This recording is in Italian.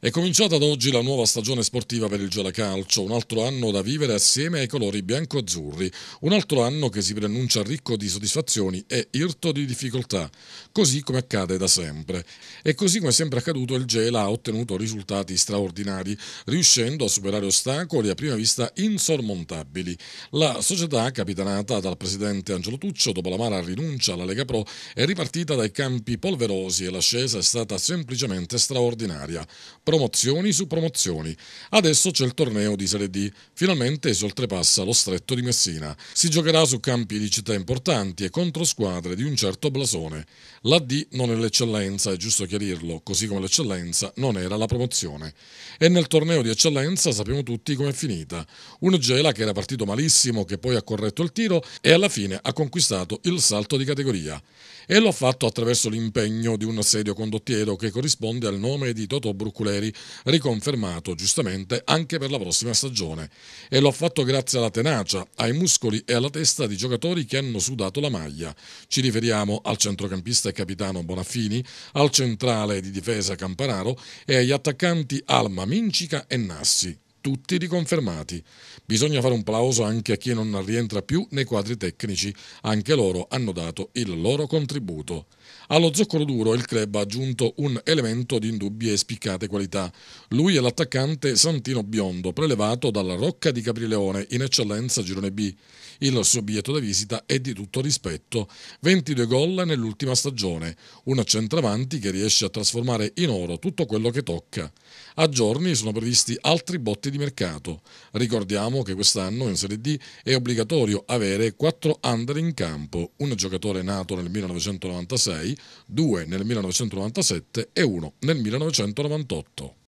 È cominciata ad oggi la nuova stagione sportiva per il Gelacalcio, un altro anno da vivere assieme ai colori bianco-azzurri, un altro anno che si preannuncia ricco di soddisfazioni e irto di difficoltà, così come accade da sempre. E così come è sempre accaduto il Gela ha ottenuto risultati straordinari, riuscendo a superare ostacoli a prima vista insormontabili. La società, capitanata dal presidente Angelo Tuccio, dopo la mala rinuncia alla Lega Pro, è ripartita dai campi polverosi e l'ascesa è stata semplicemente straordinaria promozioni su promozioni. Adesso c'è il torneo di Serie D, finalmente si oltrepassa lo stretto di Messina. Si giocherà su campi di città importanti e contro squadre di un certo blasone. La D non è l'eccellenza, è giusto chiarirlo, così come l'eccellenza non era la promozione. E nel torneo di eccellenza sappiamo tutti com'è finita. Un Gela che era partito malissimo, che poi ha corretto il tiro e alla fine ha conquistato il salto di categoria. E lo ha fatto attraverso l'impegno di un assedio condottiero che corrisponde al nome di Toto Bruculè ieri, riconfermato giustamente anche per la prossima stagione. E lo ha fatto grazie alla tenacia, ai muscoli e alla testa di giocatori che hanno sudato la maglia. Ci riferiamo al centrocampista e capitano Bonaffini, al centrale di difesa Campanaro e agli attaccanti Alma, Mincica e Nassi tutti riconfermati. Bisogna fare un plauso anche a chi non rientra più nei quadri tecnici, anche loro hanno dato il loro contributo. Allo zoccolo duro il club ha aggiunto un elemento di indubbie e spiccate qualità. Lui è l'attaccante Santino Biondo, prelevato dalla Rocca di Caprileone in eccellenza Girone B. Il suo biglietto da visita è di tutto rispetto, 22 gol nell'ultima stagione, un centravanti che riesce a trasformare in oro tutto quello che tocca. A giorni sono previsti altri botti effetti di mercato. Ricordiamo che quest'anno in Serie D è obbligatorio avere quattro under in campo, un giocatore nato nel 1996, due nel 1997 e uno nel 1998.